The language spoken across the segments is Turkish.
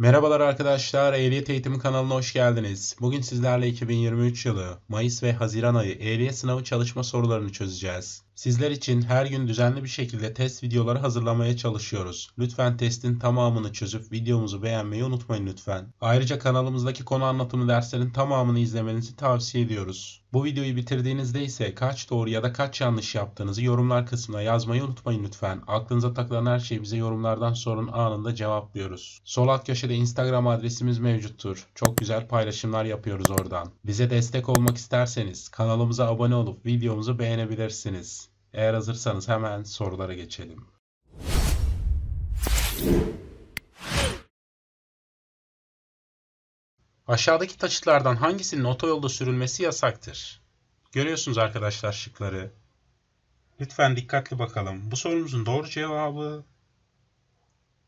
Merhabalar arkadaşlar, Ehliyet Eğitimi kanalına hoş geldiniz. Bugün sizlerle 2023 yılı Mayıs ve Haziran ayı ehliyet sınavı çalışma sorularını çözeceğiz. Sizler için her gün düzenli bir şekilde test videoları hazırlamaya çalışıyoruz. Lütfen testin tamamını çözüp videomuzu beğenmeyi unutmayın lütfen. Ayrıca kanalımızdaki konu anlatımı derslerin tamamını izlemenizi tavsiye ediyoruz. Bu videoyu bitirdiğinizde ise kaç doğru ya da kaç yanlış yaptığınızı yorumlar kısmına yazmayı unutmayın lütfen. Aklınıza takılan her şeyi bize yorumlardan sorun anında cevaplıyoruz. Sol alt köşede Instagram adresimiz mevcuttur. Çok güzel paylaşımlar yapıyoruz oradan. Bize destek olmak isterseniz kanalımıza abone olup videomuzu beğenebilirsiniz. Eğer hazırsanız hemen sorulara geçelim. Aşağıdaki taşıtlardan hangisinin otoyolda sürülmesi yasaktır? Görüyorsunuz arkadaşlar şıkları. Lütfen dikkatli bakalım. Bu sorumuzun doğru cevabı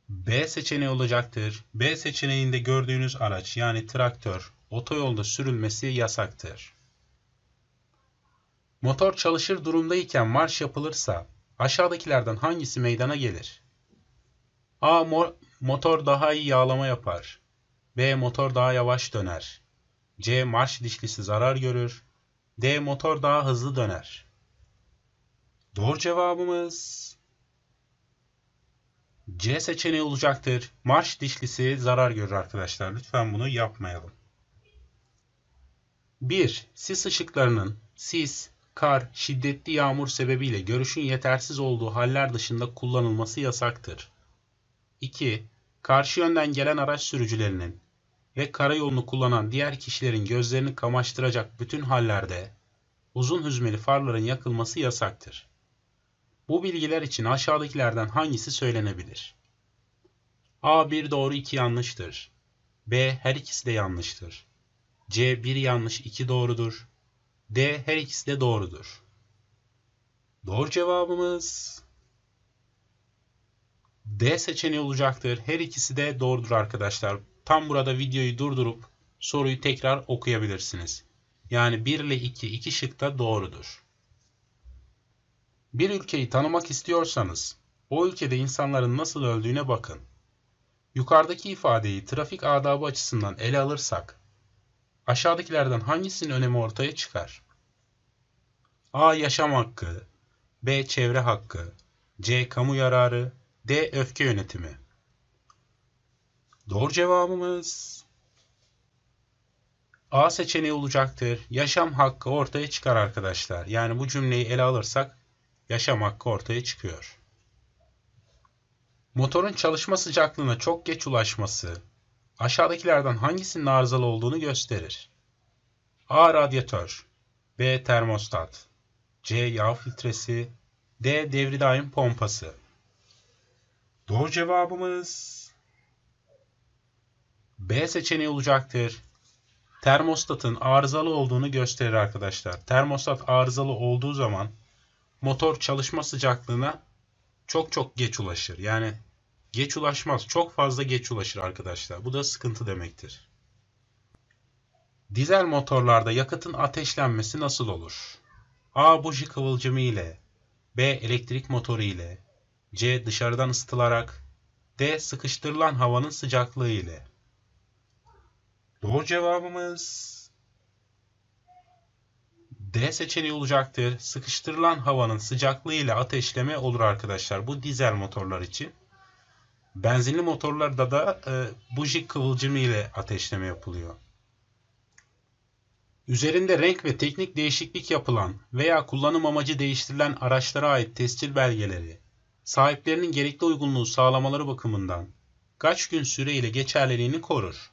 B seçeneği olacaktır. B seçeneğinde gördüğünüz araç yani traktör otoyolda sürülmesi yasaktır. Motor çalışır durumdayken marş yapılırsa aşağıdakilerden hangisi meydana gelir? A. Motor daha iyi yağlama yapar. B. Motor daha yavaş döner. C. Marş dişlisi zarar görür. D. Motor daha hızlı döner. Doğru cevabımız C seçeneği olacaktır. Marş dişlisi zarar görür arkadaşlar. Lütfen bunu yapmayalım. 1. Sis ışıklarının sis, kar, şiddetli yağmur sebebiyle görüşün yetersiz olduğu haller dışında kullanılması yasaktır. 2. Karşı yönden gelen araç sürücülerinin ve karayolunu kullanan diğer kişilerin gözlerini kamaştıracak bütün hallerde uzun hüzmeli farların yakılması yasaktır. Bu bilgiler için aşağıdakilerden hangisi söylenebilir? A. 1 doğru 2 yanlıştır. B. Her ikisi de yanlıştır. C. 1 yanlış 2 doğrudur. D her ikisi de doğrudur. Doğru cevabımız D seçeneği olacaktır. Her ikisi de doğrudur arkadaşlar. Tam burada videoyu durdurup soruyu tekrar okuyabilirsiniz. Yani 1 ile 2, 2 şık da doğrudur. Bir ülkeyi tanımak istiyorsanız o ülkede insanların nasıl öldüğüne bakın. Yukarıdaki ifadeyi trafik adabı açısından ele alırsak Aşağıdakilerden hangisinin önemi ortaya çıkar? A. Yaşam hakkı B. Çevre hakkı C. Kamu yararı D. Öfke yönetimi Doğru cevabımız A seçeneği olacaktır. Yaşam hakkı ortaya çıkar arkadaşlar. Yani bu cümleyi ele alırsak yaşam hakkı ortaya çıkıyor. Motorun çalışma sıcaklığına çok geç ulaşması, aşağıdakilerden hangisinin arızalı olduğunu gösterir. A. Radyatör B. Termostat C. Yağ filtresi D. Devri daim pompası Doğru cevabımız B seçeneği olacaktır. Termostatın arızalı olduğunu gösterir arkadaşlar. Termostat arızalı olduğu zaman motor çalışma sıcaklığına çok çok geç ulaşır. Yani Geç ulaşmaz. Çok fazla geç ulaşır arkadaşlar. Bu da sıkıntı demektir. Dizel motorlarda yakıtın ateşlenmesi nasıl olur? A. Buji kıvılcımı ile B. Elektrik motoru ile C. Dışarıdan ısıtılarak D. Sıkıştırılan havanın sıcaklığı ile Doğru cevabımız D seçeneği olacaktır. Sıkıştırılan havanın sıcaklığı ile ateşleme olur arkadaşlar. Bu dizel motorlar için. Benzinli motorlarda da e, buji kıvılcımı ile ateşleme yapılıyor. Üzerinde renk ve teknik değişiklik yapılan veya kullanım amacı değiştirilen araçlara ait tescil belgeleri, sahiplerinin gerekli uygunluğu sağlamaları bakımından kaç gün süreyle geçerliliğini korur.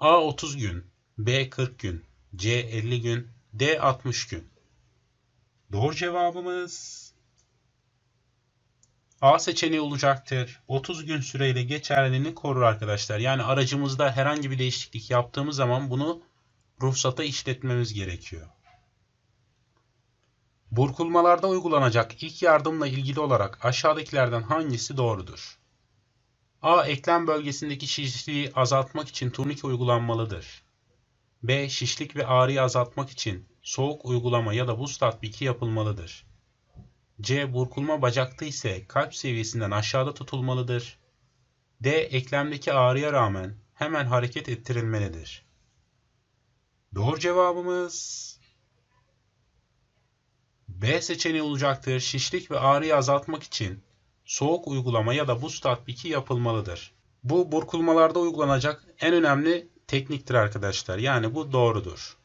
A 30 gün, B 40 gün, C 50 gün, D 60 gün. Doğru cevabımız A seçeneği olacaktır. 30 gün süreyle geçerliliğini korur arkadaşlar. Yani aracımızda herhangi bir değişiklik yaptığımız zaman bunu ruhsata işletmemiz gerekiyor. Burkulmalarda uygulanacak ilk yardımla ilgili olarak aşağıdakilerden hangisi doğrudur? A. Eklem bölgesindeki şişliği azaltmak için turnike uygulanmalıdır. B. Şişlik ve ağrıyı azaltmak için soğuk uygulama ya da buz tatbiki yapılmalıdır. C. Burkulma bacakta ise kalp seviyesinden aşağıda tutulmalıdır. D. Eklemdeki ağrıya rağmen hemen hareket ettirilmelidir. Doğru cevabımız B seçeneği olacaktır. Şişlik ve ağrıyı azaltmak için soğuk uygulama ya da buz tatbiki yapılmalıdır. Bu burkulmalarda uygulanacak en önemli tekniktir arkadaşlar. Yani bu doğrudur.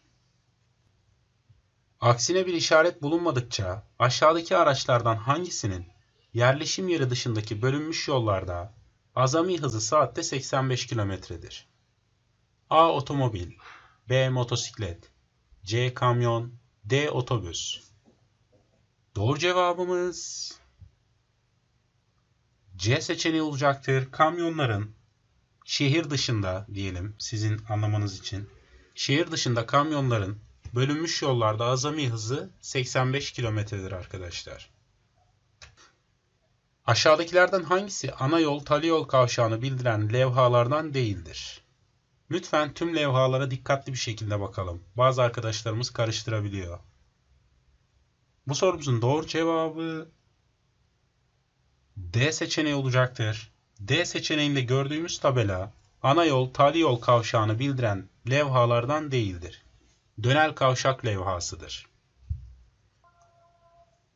Aksine bir işaret bulunmadıkça aşağıdaki araçlardan hangisinin yerleşim yeri dışındaki bölünmüş yollarda azami hızı saatte 85 kilometredir? A. Otomobil B. Motosiklet C. Kamyon D. Otobüs Doğru cevabımız C seçeneği olacaktır. Kamyonların şehir dışında diyelim sizin anlamanız için şehir dışında kamyonların Bölünmüş yollarda azami hızı 85 kilometredir arkadaşlar. Aşağıdakilerden hangisi ana yol tali yol kavşağını bildiren levhalardan değildir? Lütfen tüm levhalara dikkatli bir şekilde bakalım. Bazı arkadaşlarımız karıştırabiliyor. Bu sorumuzun doğru cevabı D seçeneği olacaktır. D seçeneğinde gördüğümüz tabela ana yol tali yol kavşağını bildiren levhalardan değildir dönel kavşak levhasıdır.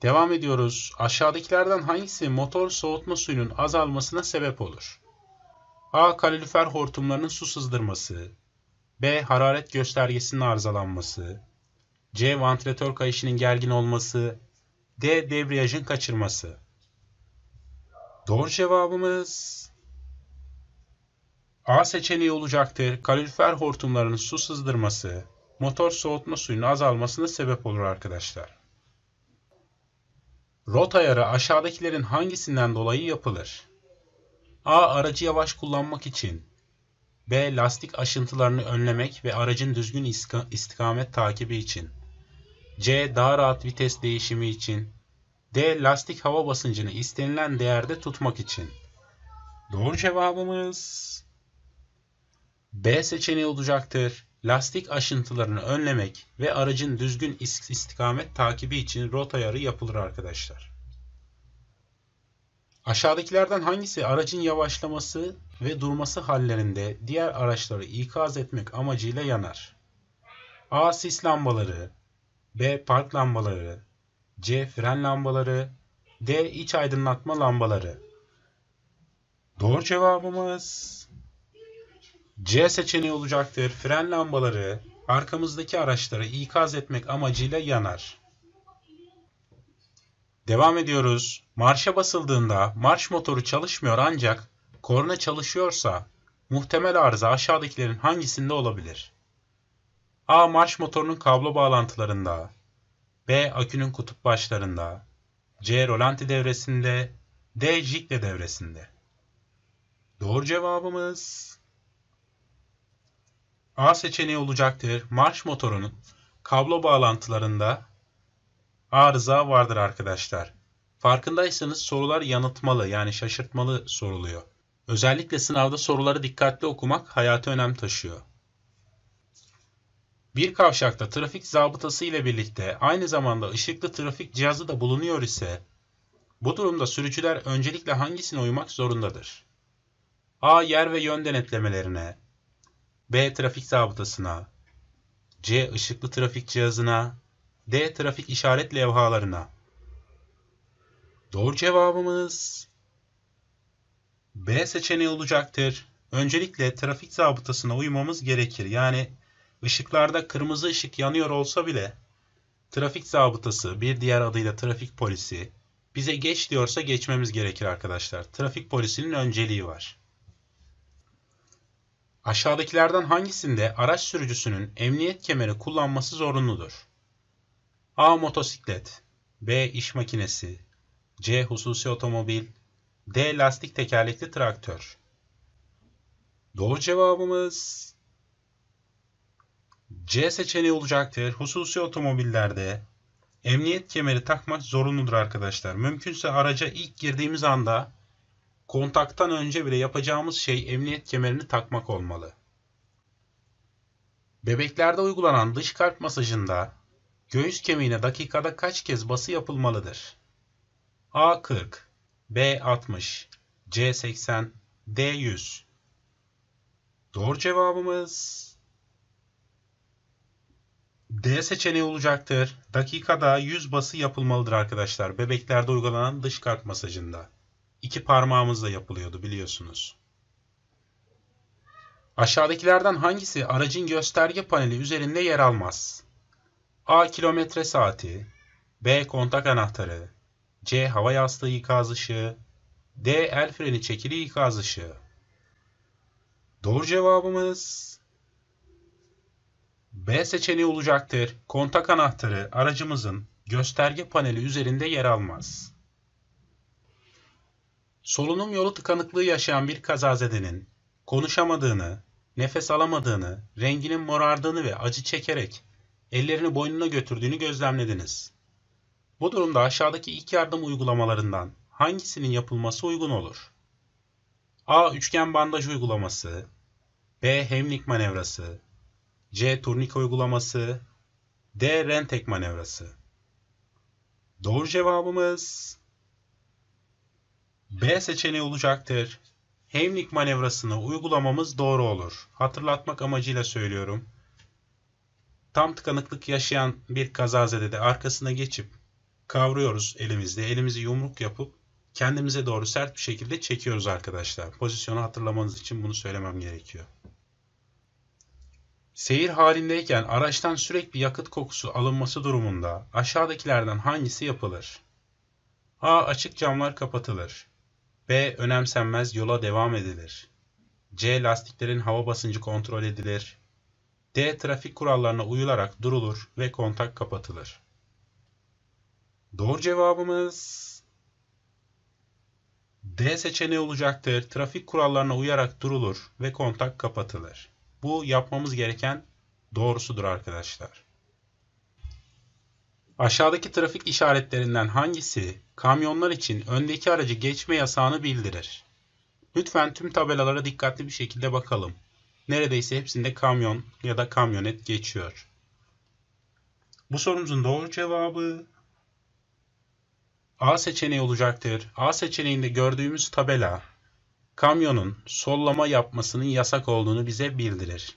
Devam ediyoruz. Aşağıdakilerden hangisi motor soğutma suyunun azalmasına sebep olur? A. Kalorifer hortumlarının su sızdırması. B. Hararet göstergesinin arızalanması. C. Vantilatör kayışının gergin olması. D. Debriyajın kaçırması. Doğru cevabımız A seçeneği olacaktır. Kalorifer hortumlarının su sızdırması motor soğutma suyunun azalmasına sebep olur arkadaşlar. Rot ayarı aşağıdakilerin hangisinden dolayı yapılır? A. Aracı yavaş kullanmak için. B. Lastik aşıntılarını önlemek ve aracın düzgün istikamet takibi için. C. Daha rahat vites değişimi için. D. Lastik hava basıncını istenilen değerde tutmak için. Doğru cevabımız B seçeneği olacaktır lastik aşıntılarını önlemek ve aracın düzgün istikamet takibi için rot ayarı yapılır arkadaşlar. Aşağıdakilerden hangisi aracın yavaşlaması ve durması hallerinde diğer araçları ikaz etmek amacıyla yanar? A. Sis lambaları B. Park lambaları C. Fren lambaları D. iç aydınlatma lambaları Doğru cevabımız C seçeneği olacaktır. Fren lambaları arkamızdaki araçları ikaz etmek amacıyla yanar. Devam ediyoruz. Marşa basıldığında marş motoru çalışmıyor ancak korna çalışıyorsa muhtemel arıza aşağıdakilerin hangisinde olabilir? A. Marş motorunun kablo bağlantılarında B. Akünün kutup başlarında C. Rolanti devresinde D. Jikle devresinde Doğru cevabımız A seçeneği olacaktır. Marş motorunun kablo bağlantılarında arıza vardır arkadaşlar. Farkındaysanız sorular yanıltmalı yani şaşırtmalı soruluyor. Özellikle sınavda soruları dikkatli okumak hayati önem taşıyor. Bir kavşakta trafik zabıtası ile birlikte aynı zamanda ışıklı trafik cihazı da bulunuyor ise bu durumda sürücüler öncelikle hangisine uymak zorundadır? A. Yer ve yön denetlemelerine B. Trafik zabıtasına C. ışıklı trafik cihazına D. Trafik işaret levhalarına Doğru cevabımız B seçeneği olacaktır. Öncelikle trafik zabıtasına uymamız gerekir. Yani ışıklarda kırmızı ışık yanıyor olsa bile trafik zabıtası bir diğer adıyla trafik polisi bize geç diyorsa geçmemiz gerekir arkadaşlar. Trafik polisinin önceliği var. Aşağıdakilerden hangisinde araç sürücüsünün emniyet kemeri kullanması zorunludur? A. Motosiklet B. iş makinesi C. Hususi otomobil D. Lastik tekerlekli traktör Doğru cevabımız C seçeneği olacaktır. Hususi otomobillerde emniyet kemeri takmak zorunludur arkadaşlar. Mümkünse araca ilk girdiğimiz anda kontaktan önce bile yapacağımız şey emniyet kemerini takmak olmalı. Bebeklerde uygulanan dış kalp masajında göğüs kemiğine dakikada kaç kez bası yapılmalıdır? A40, B60, C80, D100. Doğru cevabımız D seçeneği olacaktır. Dakikada 100 bası yapılmalıdır arkadaşlar. Bebeklerde uygulanan dış kalp masajında iki parmağımızla yapılıyordu biliyorsunuz. Aşağıdakilerden hangisi aracın gösterge paneli üzerinde yer almaz? A. Kilometre saati B. Kontak anahtarı C. Hava yastığı ikaz ışığı D. El freni çekili ikaz ışığı Doğru cevabımız B seçeneği olacaktır. Kontak anahtarı aracımızın gösterge paneli üzerinde yer almaz. Solunum yolu tıkanıklığı yaşayan bir kazazedenin konuşamadığını, nefes alamadığını, renginin morardığını ve acı çekerek ellerini boynuna götürdüğünü gözlemlediniz. Bu durumda aşağıdaki ilk yardım uygulamalarından hangisinin yapılması uygun olur? A. Üçgen bandaj uygulaması B. Hemlik manevrası C. Turnike uygulaması D. Rentek manevrası Doğru cevabımız B seçeneği olacaktır. Heimlich manevrasını uygulamamız doğru olur. Hatırlatmak amacıyla söylüyorum. Tam tıkanıklık yaşayan bir kazazede de arkasına geçip kavruyoruz elimizde. Elimizi yumruk yapıp kendimize doğru sert bir şekilde çekiyoruz arkadaşlar. Pozisyonu hatırlamanız için bunu söylemem gerekiyor. Seyir halindeyken araçtan sürekli yakıt kokusu alınması durumunda aşağıdakilerden hangisi yapılır? A. Açık camlar kapatılır. B. Önemsenmez yola devam edilir. C. Lastiklerin hava basıncı kontrol edilir. D. Trafik kurallarına uyularak durulur ve kontak kapatılır. Doğru cevabımız D seçeneği olacaktır. Trafik kurallarına uyarak durulur ve kontak kapatılır. Bu yapmamız gereken doğrusudur arkadaşlar. Aşağıdaki trafik işaretlerinden hangisi kamyonlar için öndeki aracı geçme yasağını bildirir? Lütfen tüm tabelalara dikkatli bir şekilde bakalım. Neredeyse hepsinde kamyon ya da kamyonet geçiyor. Bu sorumuzun doğru cevabı A seçeneği olacaktır. A seçeneğinde gördüğümüz tabela kamyonun sollama yapmasının yasak olduğunu bize bildirir.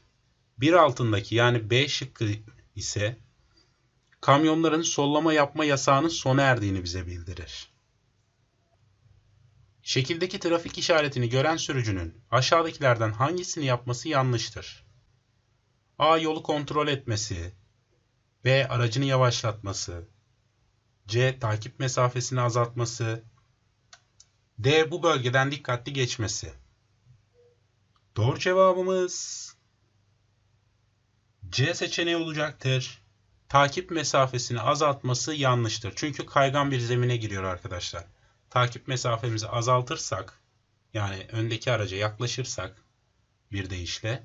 Bir altındaki yani B şıkkı ise kamyonların sollama yapma yasağının sona erdiğini bize bildirir. Şekildeki trafik işaretini gören sürücünün aşağıdakilerden hangisini yapması yanlıştır? A. Yolu kontrol etmesi B. Aracını yavaşlatması C. Takip mesafesini azaltması D. Bu bölgeden dikkatli geçmesi Doğru cevabımız C seçeneği olacaktır takip mesafesini azaltması yanlıştır. Çünkü kaygan bir zemine giriyor arkadaşlar. Takip mesafemizi azaltırsak yani öndeki araca yaklaşırsak bir deyişle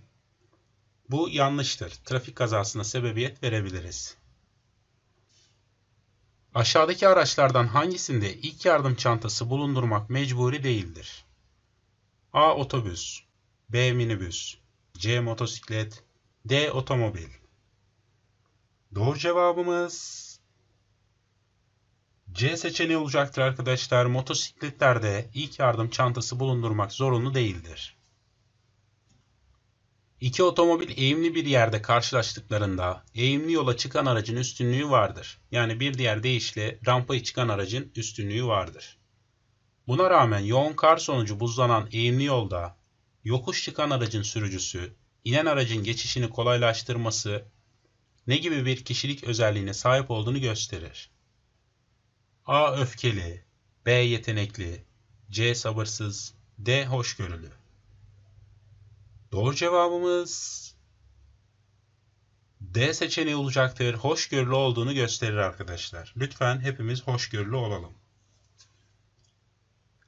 bu yanlıştır. Trafik kazasına sebebiyet verebiliriz. Aşağıdaki araçlardan hangisinde ilk yardım çantası bulundurmak mecburi değildir? A. Otobüs B. Minibüs C. Motosiklet D. Otomobil Doğru cevabımız C seçeneği olacaktır arkadaşlar. Motosikletlerde ilk yardım çantası bulundurmak zorunlu değildir. İki otomobil eğimli bir yerde karşılaştıklarında eğimli yola çıkan aracın üstünlüğü vardır. Yani bir diğer deyişle rampayı çıkan aracın üstünlüğü vardır. Buna rağmen yoğun kar sonucu buzlanan eğimli yolda yokuş çıkan aracın sürücüsü, inen aracın geçişini kolaylaştırması ne gibi bir kişilik özelliğine sahip olduğunu gösterir. A. Öfkeli B. Yetenekli C. Sabırsız D. Hoşgörülü Doğru cevabımız D seçeneği olacaktır. Hoşgörülü olduğunu gösterir arkadaşlar. Lütfen hepimiz hoşgörülü olalım.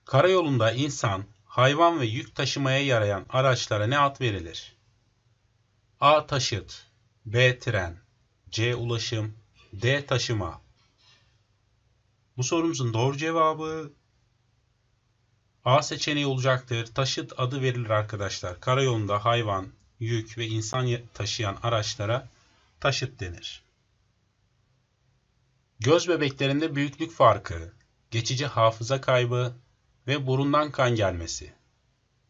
Karayolunda insan, hayvan ve yük taşımaya yarayan araçlara ne ad verilir? A. Taşıt B. Tren C. Ulaşım D. Taşıma Bu sorumuzun doğru cevabı A seçeneği olacaktır. Taşıt adı verilir arkadaşlar. Karayolunda hayvan, yük ve insan taşıyan araçlara taşıt denir. Göz bebeklerinde büyüklük farkı, geçici hafıza kaybı ve burundan kan gelmesi.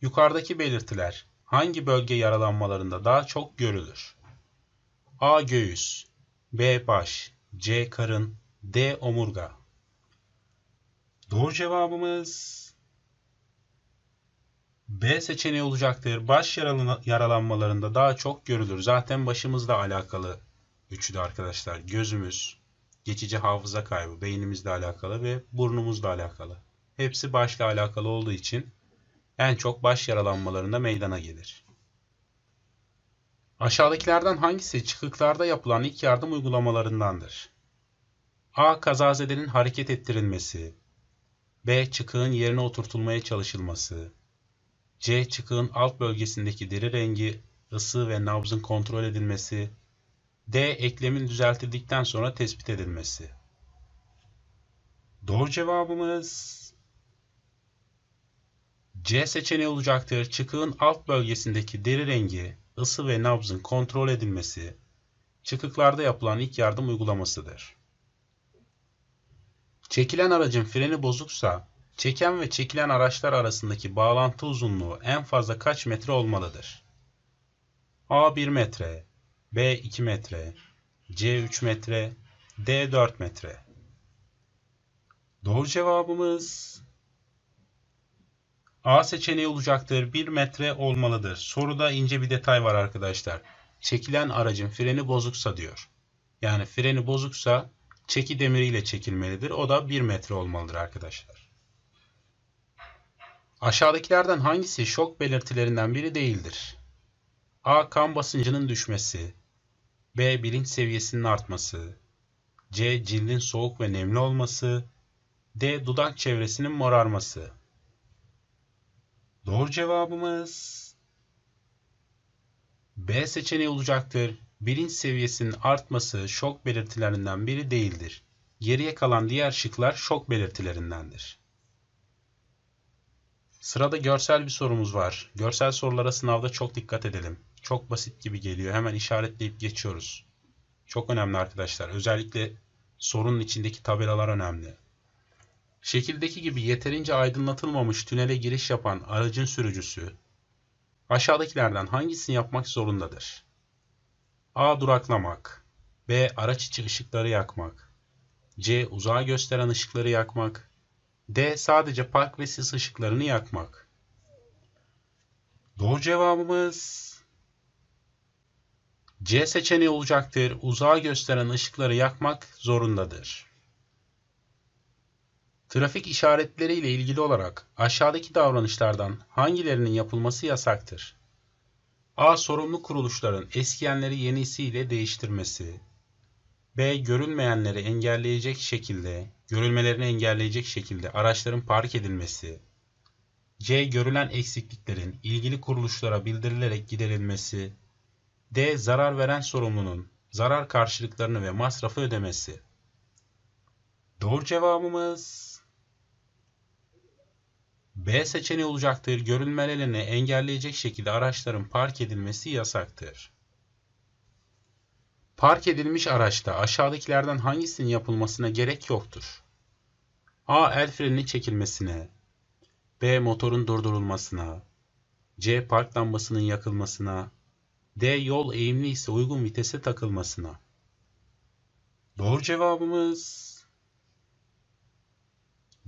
Yukarıdaki belirtiler hangi bölge yaralanmalarında daha çok görülür? A. Göğüs B baş, C karın, D omurga. Doğru cevabımız B seçeneği olacaktır. Baş yaralanmalarında daha çok görülür. Zaten başımızla alakalı üçü arkadaşlar. Gözümüz, geçici hafıza kaybı, beynimizle alakalı ve burnumuzla alakalı. Hepsi başla alakalı olduğu için en çok baş yaralanmalarında meydana gelir. Aşağıdakilerden hangisi çıkıklarda yapılan ilk yardım uygulamalarındandır? A. Kazazedenin hareket ettirilmesi. B. Çıkığın yerine oturtulmaya çalışılması. C. Çıkığın alt bölgesindeki deri rengi, ısı ve nabzın kontrol edilmesi. D. Eklemin düzeltildikten sonra tespit edilmesi. Doğru cevabımız C seçeneği olacaktır. Çıkığın alt bölgesindeki deri rengi, ısı ve nabzın kontrol edilmesi, çıkıklarda yapılan ilk yardım uygulamasıdır. Çekilen aracın freni bozuksa, çeken ve çekilen araçlar arasındaki bağlantı uzunluğu en fazla kaç metre olmalıdır? A 1 metre, B 2 metre, C 3 metre, D 4 metre. Doğru cevabımız A seçeneği olacaktır. 1 metre olmalıdır. Soruda ince bir detay var arkadaşlar. Çekilen aracın freni bozuksa diyor. Yani freni bozuksa çeki demiriyle çekilmelidir. O da 1 metre olmalıdır arkadaşlar. Aşağıdakilerden hangisi şok belirtilerinden biri değildir? A. Kan basıncının düşmesi. B. Bilinç seviyesinin artması. C. Cildin soğuk ve nemli olması. D. Dudak çevresinin morarması. Doğru cevabımız B seçeneği olacaktır. Bilinç seviyesinin artması şok belirtilerinden biri değildir. Geriye kalan diğer şıklar şok belirtilerindendir. Sırada görsel bir sorumuz var. Görsel sorulara sınavda çok dikkat edelim. Çok basit gibi geliyor. Hemen işaretleyip geçiyoruz. Çok önemli arkadaşlar. Özellikle sorunun içindeki tabelalar önemli. Şekildeki gibi yeterince aydınlatılmamış tünele giriş yapan aracın sürücüsü aşağıdakilerden hangisini yapmak zorundadır? A. Duraklamak B. Araç içi ışıkları yakmak C. Uzağa gösteren ışıkları yakmak D. Sadece park ve sis ışıklarını yakmak Doğru cevabımız C seçeneği olacaktır. Uzağa gösteren ışıkları yakmak zorundadır. Trafik işaretleriyle ilgili olarak aşağıdaki davranışlardan hangilerinin yapılması yasaktır? A. Sorumlu kuruluşların eskiyenleri yenisiyle değiştirmesi. B. Görülmeyenleri engelleyecek şekilde, görülmelerini engelleyecek şekilde araçların park edilmesi. C. Görülen eksikliklerin ilgili kuruluşlara bildirilerek giderilmesi. D. Zarar veren sorumlunun zarar karşılıklarını ve masrafı ödemesi. Doğru cevabımız B seçeneği olacaktır. Görünmelerini engelleyecek şekilde araçların park edilmesi yasaktır. Park edilmiş araçta aşağıdakilerden hangisinin yapılmasına gerek yoktur? A. El frenini çekilmesine B. Motorun durdurulmasına C. Park lambasının yakılmasına D. Yol eğimli ise uygun vitese takılmasına Doğru cevabımız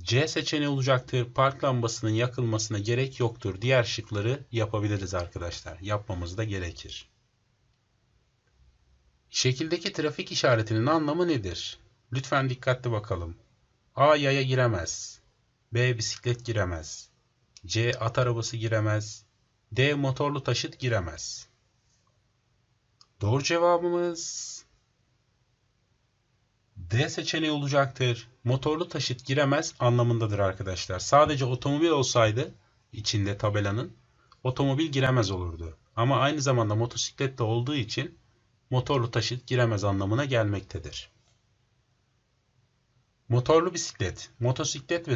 C seçeneği olacaktır. Park lambasının yakılmasına gerek yoktur. Diğer şıkları yapabiliriz arkadaşlar. Yapmamız da gerekir. Şekildeki trafik işaretinin anlamı nedir? Lütfen dikkatli bakalım. A yaya giremez. B bisiklet giremez. C at arabası giremez. D motorlu taşıt giremez. Doğru cevabımız D seçeneği olacaktır. Motorlu taşıt giremez anlamındadır arkadaşlar. Sadece otomobil olsaydı içinde tabelanın otomobil giremez olurdu. Ama aynı zamanda motosiklet de olduğu için motorlu taşıt giremez anlamına gelmektedir. Motorlu bisiklet, motosiklet ve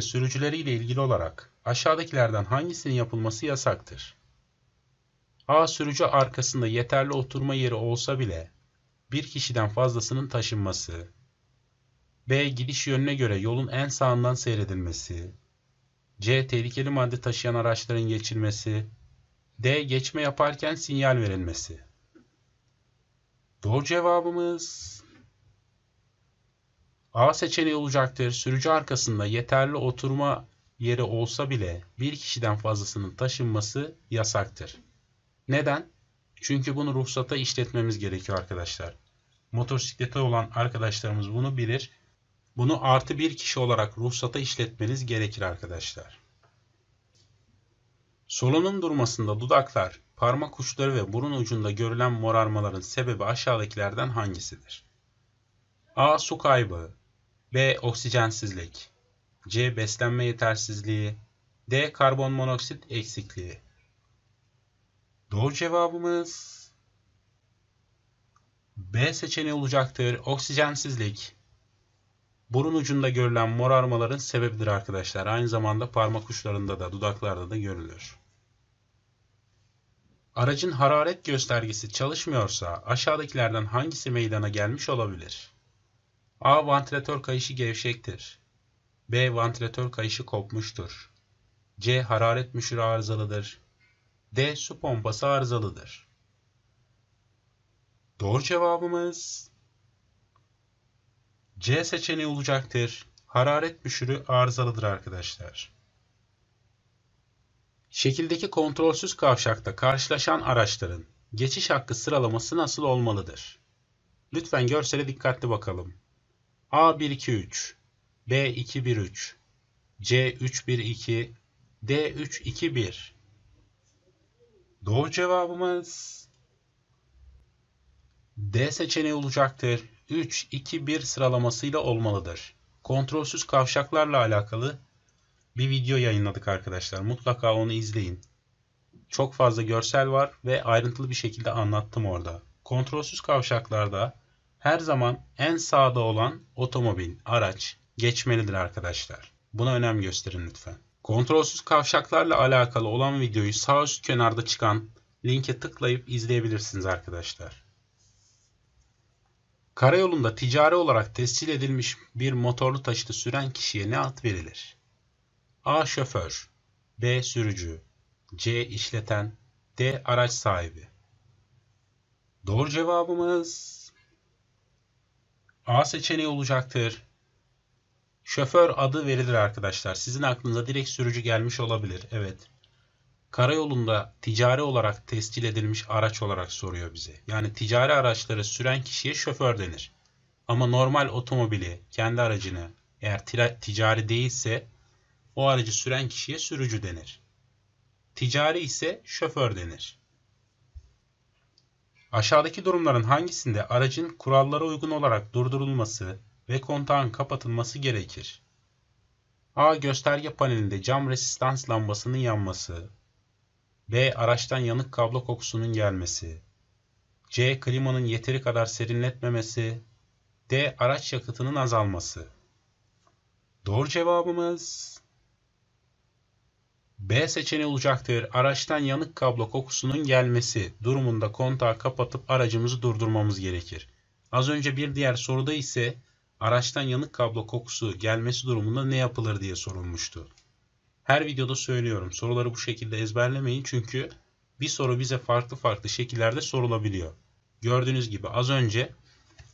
ile ilgili olarak aşağıdakilerden hangisinin yapılması yasaktır? A. Sürücü arkasında yeterli oturma yeri olsa bile bir kişiden fazlasının taşınması, B. Gidiş yönüne göre yolun en sağından seyredilmesi. C. Tehlikeli madde taşıyan araçların geçilmesi. D. Geçme yaparken sinyal verilmesi. Doğru cevabımız A seçeneği olacaktır. Sürücü arkasında yeterli oturma yeri olsa bile bir kişiden fazlasının taşınması yasaktır. Neden? Çünkü bunu ruhsata işletmemiz gerekiyor arkadaşlar. Motosiklete olan arkadaşlarımız bunu bilir bunu artı bir kişi olarak ruhsata işletmeniz gerekir arkadaşlar. Solunum durmasında dudaklar, parmak uçları ve burun ucunda görülen morarmaların sebebi aşağıdakilerden hangisidir? A. Su kaybı B. Oksijensizlik C. Beslenme yetersizliği D. Karbon monoksit eksikliği Doğru cevabımız B seçeneği olacaktır. Oksijensizlik Burun ucunda görülen morarmaların sebebidir arkadaşlar. Aynı zamanda parmak uçlarında da dudaklarda da görülür. Aracın hararet göstergesi çalışmıyorsa aşağıdakilerden hangisi meydana gelmiş olabilir? A. Vantilatör kayışı gevşektir. B. Vantilatör kayışı kopmuştur. C. Hararet müşürü arızalıdır. D. Su pompası arızalıdır. Doğru cevabımız C seçeneği olacaktır. Hararet düşürü arızalıdır arkadaşlar. Şekildeki kontrolsüz kavşakta karşılaşan araçların geçiş hakkı sıralaması nasıl olmalıdır? Lütfen görsele dikkatli bakalım. A123, B213, C312, D321. Doğru cevabımız D seçeneği olacaktır. 3-2-1 sıralamasıyla olmalıdır. Kontrolsüz kavşaklarla alakalı bir video yayınladık arkadaşlar. Mutlaka onu izleyin. Çok fazla görsel var ve ayrıntılı bir şekilde anlattım orada. Kontrolsüz kavşaklarda her zaman en sağda olan otomobil, araç geçmelidir arkadaşlar. Buna önem gösterin lütfen. Kontrolsüz kavşaklarla alakalı olan videoyu sağ üst kenarda çıkan linke tıklayıp izleyebilirsiniz arkadaşlar. Karayolunda ticari olarak tescil edilmiş bir motorlu taşıtı süren kişiye ne ad verilir? A. Şoför B. Sürücü C. işleten, D. Araç sahibi Doğru cevabımız A seçeneği olacaktır. Şoför adı verilir arkadaşlar. Sizin aklınıza direkt sürücü gelmiş olabilir. Evet karayolunda ticari olarak tescil edilmiş araç olarak soruyor bize. Yani ticari araçları süren kişiye şoför denir. Ama normal otomobili, kendi aracını eğer ticari değilse o aracı süren kişiye sürücü denir. Ticari ise şoför denir. Aşağıdaki durumların hangisinde aracın kurallara uygun olarak durdurulması ve kontağın kapatılması gerekir? A. Gösterge panelinde cam resistans lambasının yanması, B. Araçtan yanık kablo kokusunun gelmesi. C. Klimanın yeteri kadar serinletmemesi. D. Araç yakıtının azalması. Doğru cevabımız B seçeneği olacaktır. Araçtan yanık kablo kokusunun gelmesi durumunda kontağı kapatıp aracımızı durdurmamız gerekir. Az önce bir diğer soruda ise araçtan yanık kablo kokusu gelmesi durumunda ne yapılır diye sorulmuştu. Her videoda söylüyorum soruları bu şekilde ezberlemeyin çünkü bir soru bize farklı farklı şekillerde sorulabiliyor. Gördüğünüz gibi az önce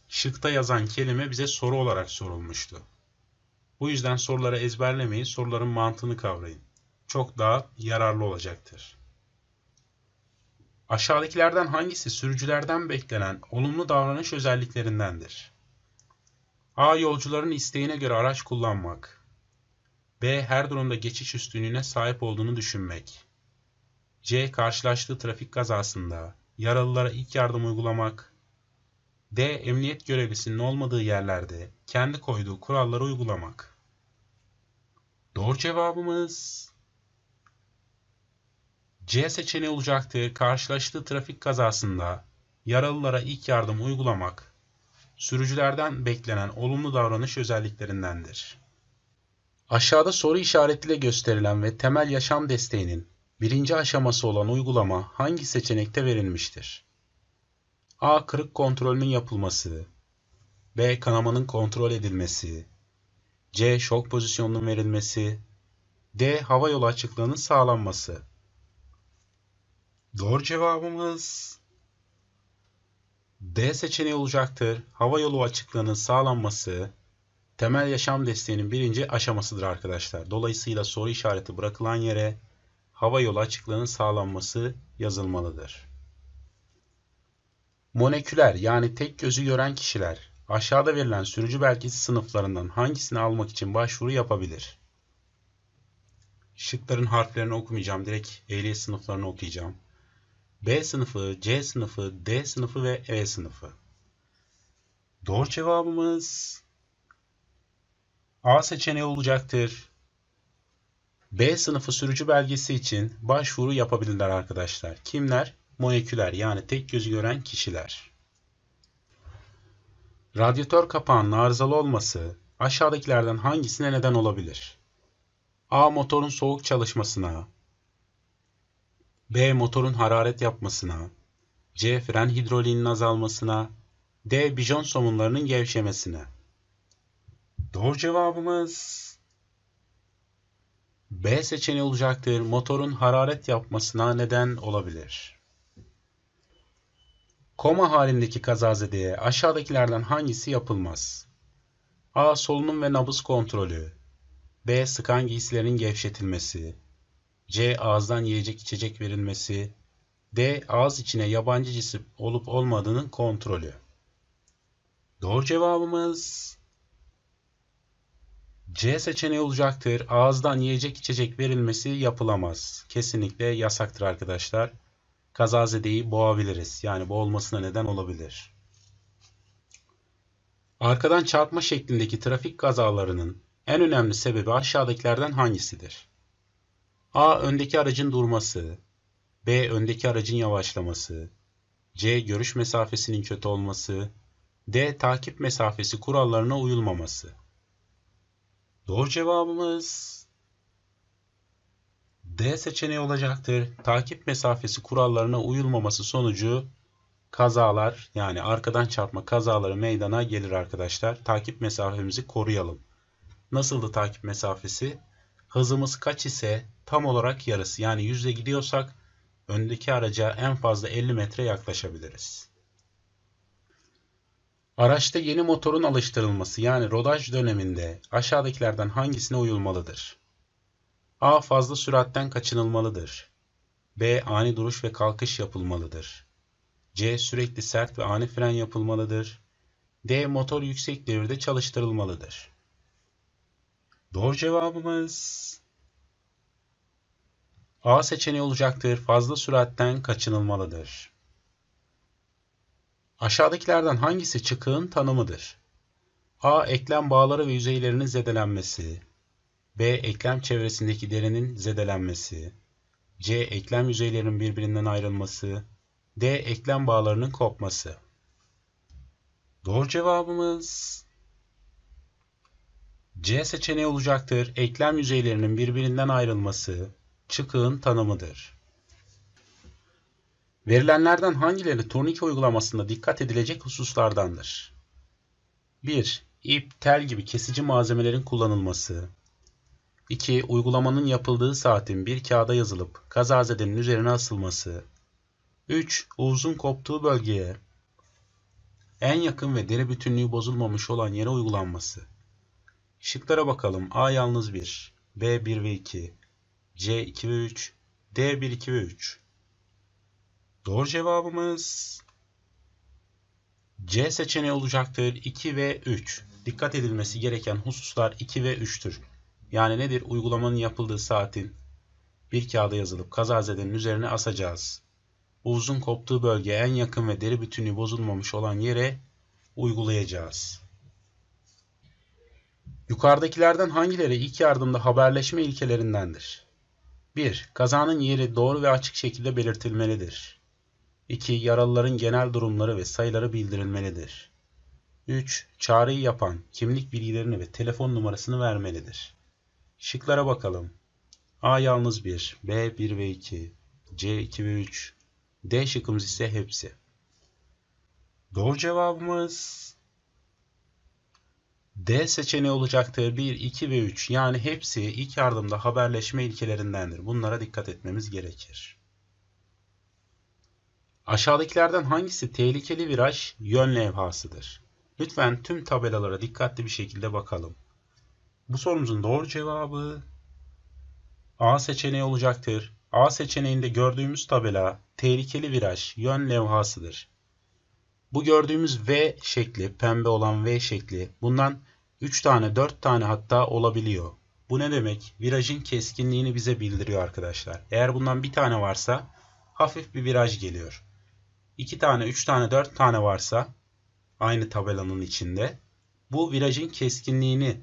şıkta yazan kelime bize soru olarak sorulmuştu. Bu yüzden soruları ezberlemeyin, soruların mantığını kavrayın. Çok daha yararlı olacaktır. Aşağıdakilerden hangisi sürücülerden beklenen olumlu davranış özelliklerindendir? A. Yolcuların isteğine göre araç kullanmak. B. Her durumda geçiş üstünlüğüne sahip olduğunu düşünmek. C. Karşılaştığı trafik kazasında yaralılara ilk yardım uygulamak. D. Emniyet görevlisinin olmadığı yerlerde kendi koyduğu kuralları uygulamak. Doğru cevabımız C seçeneği olacaktır. Karşılaştığı trafik kazasında yaralılara ilk yardım uygulamak sürücülerden beklenen olumlu davranış özelliklerindendir. Aşağıda soru işaretiyle gösterilen ve temel yaşam desteğinin birinci aşaması olan uygulama hangi seçenekte verilmiştir? A. Kırık kontrolünün yapılması B. Kanamanın kontrol edilmesi C. Şok pozisyonunun verilmesi D. Hava yolu açıklığının sağlanması Doğru cevabımız D seçeneği olacaktır. Hava yolu açıklığının sağlanması temel yaşam desteğinin birinci aşamasıdır arkadaşlar. Dolayısıyla soru işareti bırakılan yere hava yolu açıklığının sağlanması yazılmalıdır. Moleküler yani tek gözü gören kişiler aşağıda verilen sürücü belgesi sınıflarından hangisini almak için başvuru yapabilir? Şıkların harflerini okumayacağım. Direkt ehliyet sınıflarını okuyacağım. B sınıfı, C sınıfı, D sınıfı ve E sınıfı. Doğru cevabımız A seçeneği olacaktır. B sınıfı sürücü belgesi için başvuru yapabilirler arkadaşlar. Kimler? Moleküler yani tek gözü gören kişiler. Radyatör kapağının arızalı olması aşağıdakilerden hangisine neden olabilir? A. Motorun soğuk çalışmasına B. Motorun hararet yapmasına C. Fren hidroliğinin azalmasına D. Bijon somunlarının gevşemesine Doğru cevabımız B seçeneği olacaktır. Motorun hararet yapmasına neden olabilir. Koma halindeki kazazedeye aşağıdakilerden hangisi yapılmaz? A. Solunum ve nabız kontrolü. B. Sıkan giysilerin gevşetilmesi. C. Ağızdan yiyecek içecek verilmesi. D. Ağız içine yabancı cisim olup olmadığının kontrolü. Doğru cevabımız C seçeneği olacaktır. Ağızdan yiyecek içecek verilmesi yapılamaz. Kesinlikle yasaktır arkadaşlar. Kazazedeyi boğabiliriz. Yani boğulmasına neden olabilir. Arkadan çarpma şeklindeki trafik kazalarının en önemli sebebi aşağıdakilerden hangisidir? A. Öndeki aracın durması. B. Öndeki aracın yavaşlaması. C. Görüş mesafesinin kötü olması. D. Takip mesafesi kurallarına uyulmaması. Doğru cevabımız D seçeneği olacaktır. Takip mesafesi kurallarına uyulmaması sonucu kazalar yani arkadan çarpma kazaları meydana gelir arkadaşlar. Takip mesafemizi koruyalım. Nasıldı takip mesafesi? Hızımız kaç ise tam olarak yarısı yani yüzde gidiyorsak öndeki araca en fazla 50 metre yaklaşabiliriz. Araçta yeni motorun alıştırılması yani rodaj döneminde aşağıdakilerden hangisine uyulmalıdır? A. Fazla süratten kaçınılmalıdır. B. Ani duruş ve kalkış yapılmalıdır. C. Sürekli sert ve ani fren yapılmalıdır. D. Motor yüksek devirde çalıştırılmalıdır. Doğru cevabımız A seçeneği olacaktır. Fazla süratten kaçınılmalıdır. Aşağıdakilerden hangisi çıkığın tanımıdır? A. Eklem bağları ve yüzeylerinin zedelenmesi. B. Eklem çevresindeki derinin zedelenmesi. C. Eklem yüzeylerinin birbirinden ayrılması. D. Eklem bağlarının kopması. Doğru cevabımız C seçeneği olacaktır. Eklem yüzeylerinin birbirinden ayrılması çıkığın tanımıdır. Verilenlerden hangileri turnike uygulamasında dikkat edilecek hususlardandır? 1. İp, tel gibi kesici malzemelerin kullanılması. 2. Uygulamanın yapıldığı saatin bir kağıda yazılıp kazazedenin üzerine asılması. 3. Uzun koptuğu bölgeye en yakın ve deri bütünlüğü bozulmamış olan yere uygulanması. Şıklara bakalım. A yalnız 1, B 1 ve 2, C 2 ve 3, D 1 2 ve 3. Doğru cevabımız C seçeneği olacaktır. 2 ve 3. Dikkat edilmesi gereken hususlar 2 ve 3'tür. Yani nedir? Uygulamanın yapıldığı saatin bir kağıda yazılıp kazazedenin üzerine asacağız. Uzun koptuğu bölge en yakın ve deri bütünlüğü bozulmamış olan yere uygulayacağız. Yukarıdakilerden hangileri ilk yardımda haberleşme ilkelerindendir? 1. Kazanın yeri doğru ve açık şekilde belirtilmelidir. 2. Yaralıların genel durumları ve sayıları bildirilmelidir. 3. Çağrıyı yapan kimlik bilgilerini ve telefon numarasını vermelidir. Şıklara bakalım. A yalnız 1, B 1 ve 2, C 2 ve 3, D şıkkımız ise hepsi. Doğru cevabımız D seçeneği olacaktır. 1, 2 ve 3 yani hepsi ilk yardımda haberleşme ilkelerindendir. Bunlara dikkat etmemiz gerekir. Aşağıdakilerden hangisi tehlikeli viraj yön levhasıdır? Lütfen tüm tabelalara dikkatli bir şekilde bakalım. Bu sorumuzun doğru cevabı A seçeneği olacaktır. A seçeneğinde gördüğümüz tabela tehlikeli viraj yön levhasıdır. Bu gördüğümüz V şekli, pembe olan V şekli bundan 3 tane 4 tane hatta olabiliyor. Bu ne demek? Virajın keskinliğini bize bildiriyor arkadaşlar. Eğer bundan bir tane varsa hafif bir viraj geliyor. 2 tane, 3 tane, 4 tane varsa aynı tabelanın içinde bu virajın keskinliğini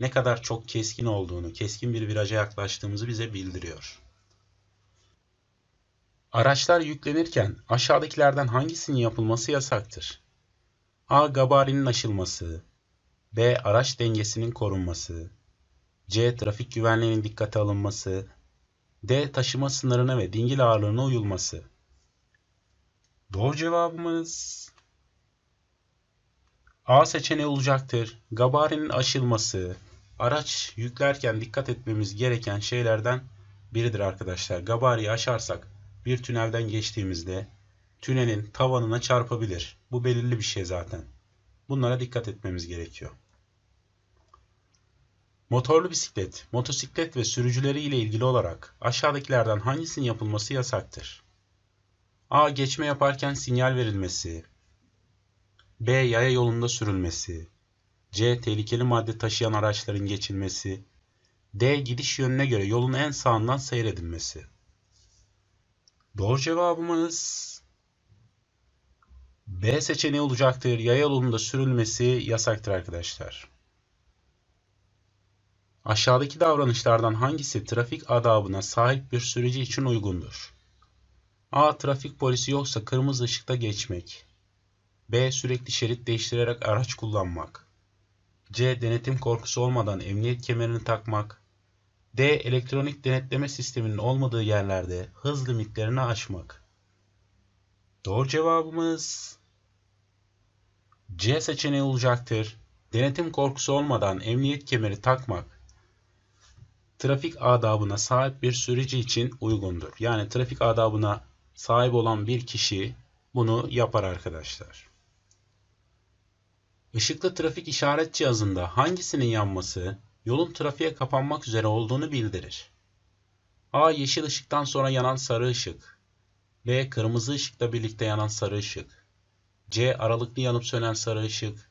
ne kadar çok keskin olduğunu, keskin bir viraja yaklaştığımızı bize bildiriyor. Araçlar yüklenirken aşağıdakilerden hangisinin yapılması yasaktır? A. Gabarinin aşılması B. Araç dengesinin korunması C. Trafik güvenliğinin dikkate alınması D. Taşıma sınırına ve dingil ağırlığına uyulması Doğru cevabımız A seçeneği olacaktır. Gabarinin aşılması araç yüklerken dikkat etmemiz gereken şeylerden biridir arkadaşlar. Gabariyi aşarsak bir tünelden geçtiğimizde tünelin tavanına çarpabilir. Bu belirli bir şey zaten. Bunlara dikkat etmemiz gerekiyor. Motorlu bisiklet, motosiklet ve sürücüleri ile ilgili olarak aşağıdakilerden hangisinin yapılması yasaktır? A. Geçme yaparken sinyal verilmesi. B. Yaya yolunda sürülmesi. C. Tehlikeli madde taşıyan araçların geçilmesi. D. Gidiş yönüne göre yolun en sağından seyredilmesi. Doğru cevabımız B seçeneği olacaktır. Yaya yolunda sürülmesi yasaktır arkadaşlar. Aşağıdaki davranışlardan hangisi trafik adabına sahip bir sürücü için uygundur? A. Trafik polisi yoksa kırmızı ışıkta geçmek. B. Sürekli şerit değiştirerek araç kullanmak. C. Denetim korkusu olmadan emniyet kemerini takmak. D. Elektronik denetleme sisteminin olmadığı yerlerde hız limitlerini aşmak. Doğru cevabımız C seçeneği olacaktır. Denetim korkusu olmadan emniyet kemeri takmak trafik adabına sahip bir sürücü için uygundur. Yani trafik adabına sahip olan bir kişi bunu yapar arkadaşlar. Işıklı trafik işaret cihazında hangisinin yanması yolun trafiğe kapanmak üzere olduğunu bildirir? A. Yeşil ışıktan sonra yanan sarı ışık. B. Kırmızı ışıkla birlikte yanan sarı ışık. C. Aralıklı yanıp sönen sarı ışık.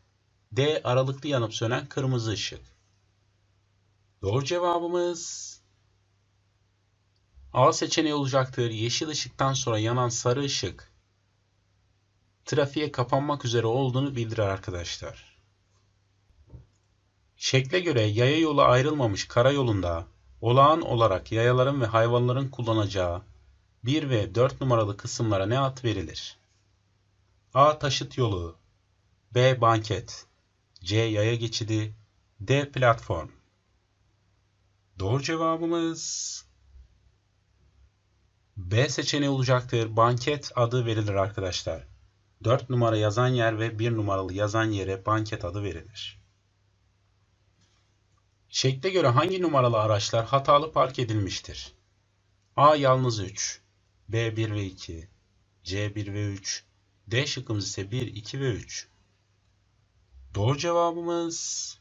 D. Aralıklı yanıp sönen kırmızı ışık. Doğru cevabımız A seçeneği olacaktır. Yeşil ışıktan sonra yanan sarı ışık trafiğe kapanmak üzere olduğunu bildirir arkadaşlar. Şekle göre yaya yolu ayrılmamış karayolunda olağan olarak yayaların ve hayvanların kullanacağı 1 ve 4 numaralı kısımlara ne ad verilir? A. Taşıt yolu B. Banket C. Yaya geçidi D. Platform Doğru cevabımız B seçeneği olacaktır. Banket adı verilir arkadaşlar. 4 numara yazan yer ve 1 numaralı yazan yere banket adı verilir. Şekle göre hangi numaralı araçlar hatalı park edilmiştir? A yalnız 3, B 1 ve 2, C 1 ve 3, D şıkkımız ise 1, 2 ve 3. Doğru cevabımız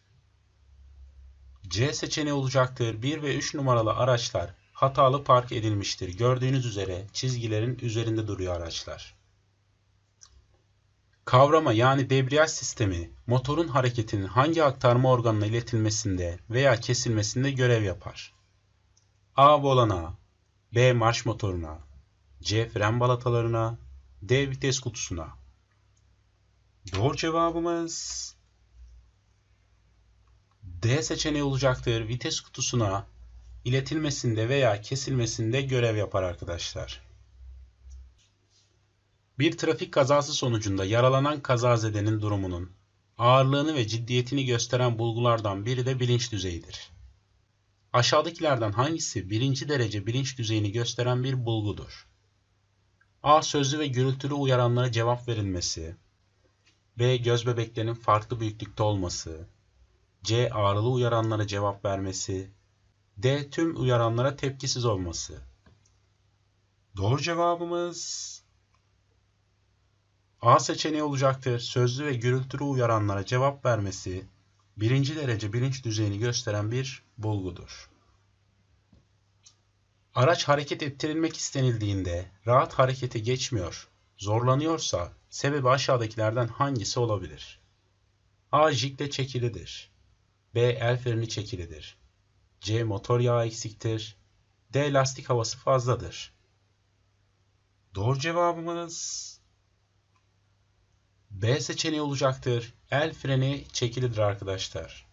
C seçeneği olacaktır. 1 ve 3 numaralı araçlar hatalı park edilmiştir. Gördüğünüz üzere çizgilerin üzerinde duruyor araçlar. Kavrama yani debriyaj sistemi motorun hareketinin hangi aktarma organına iletilmesinde veya kesilmesinde görev yapar. A volana, B marş motoruna, C fren balatalarına, D vites kutusuna. Doğru cevabımız D seçeneği olacaktır. Vites kutusuna iletilmesinde veya kesilmesinde görev yapar arkadaşlar. Bir trafik kazası sonucunda yaralanan kazazedenin durumunun ağırlığını ve ciddiyetini gösteren bulgulardan biri de bilinç düzeyidir. Aşağıdakilerden hangisi birinci derece bilinç düzeyini gösteren bir bulgudur? A. Sözlü ve gürültülü uyaranlara cevap verilmesi. B. Göz bebeklerinin farklı büyüklükte olması. C. Ağrılı uyaranlara cevap vermesi. D. Tüm uyaranlara tepkisiz olması. Doğru cevabımız A seçeneği olacaktır. Sözlü ve gürültülü uyaranlara cevap vermesi birinci derece bilinç düzeyini gösteren bir bulgudur. Araç hareket ettirilmek istenildiğinde rahat harekete geçmiyor, zorlanıyorsa sebebi aşağıdakilerden hangisi olabilir? A. Jikle çekilidir. B. El freni çekilidir. C. Motor yağı eksiktir. D. Lastik havası fazladır. Doğru cevabımız B seçeneği olacaktır. El freni çekilidir arkadaşlar.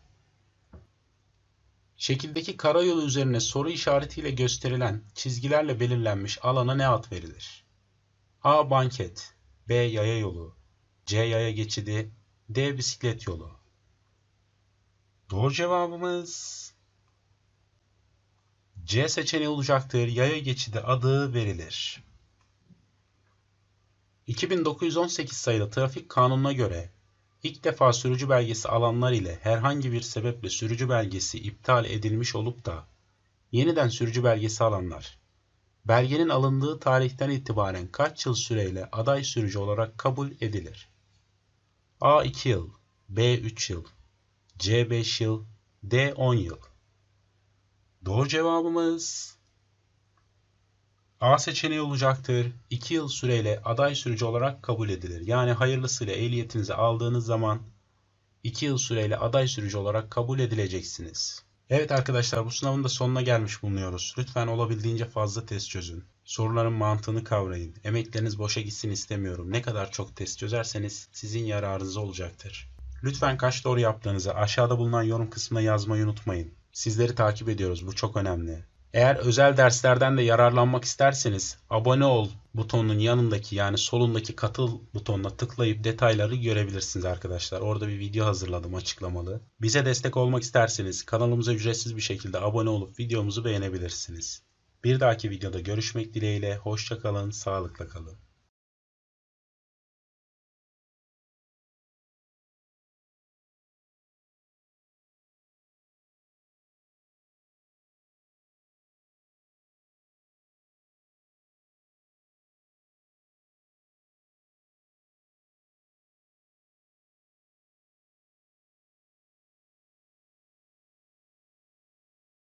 Şekildeki karayolu üzerine soru işaretiyle gösterilen çizgilerle belirlenmiş alana ne ad verilir? A. Banket B. Yaya yolu C. Yaya geçidi D. Bisiklet yolu Doğru cevabımız C seçeneği olacaktır. Yaya geçidi adı verilir. 2918 sayılı trafik kanununa göre ilk defa sürücü belgesi alanlar ile herhangi bir sebeple sürücü belgesi iptal edilmiş olup da yeniden sürücü belgesi alanlar belgenin alındığı tarihten itibaren kaç yıl süreyle aday sürücü olarak kabul edilir? A 2 yıl, B 3 yıl, C 5 yıl, D 10 yıl. Doğru cevabımız A seçeneği olacaktır. 2 yıl süreyle aday sürücü olarak kabul edilir. Yani hayırlısıyla ehliyetinizi aldığınız zaman 2 yıl süreyle aday sürücü olarak kabul edileceksiniz. Evet arkadaşlar bu sınavın da sonuna gelmiş bulunuyoruz. Lütfen olabildiğince fazla test çözün. Soruların mantığını kavrayın. Emekleriniz boşa gitsin istemiyorum. Ne kadar çok test çözerseniz sizin yararınıza olacaktır. Lütfen kaç doğru yaptığınızı aşağıda bulunan yorum kısmına yazmayı unutmayın. Sizleri takip ediyoruz. Bu çok önemli. Eğer özel derslerden de yararlanmak isterseniz abone ol butonunun yanındaki yani solundaki katıl butonuna tıklayıp detayları görebilirsiniz arkadaşlar. Orada bir video hazırladım açıklamalı. Bize destek olmak isterseniz kanalımıza ücretsiz bir şekilde abone olup videomuzu beğenebilirsiniz. Bir dahaki videoda görüşmek dileğiyle. Hoşçakalın, sağlıkla kalın.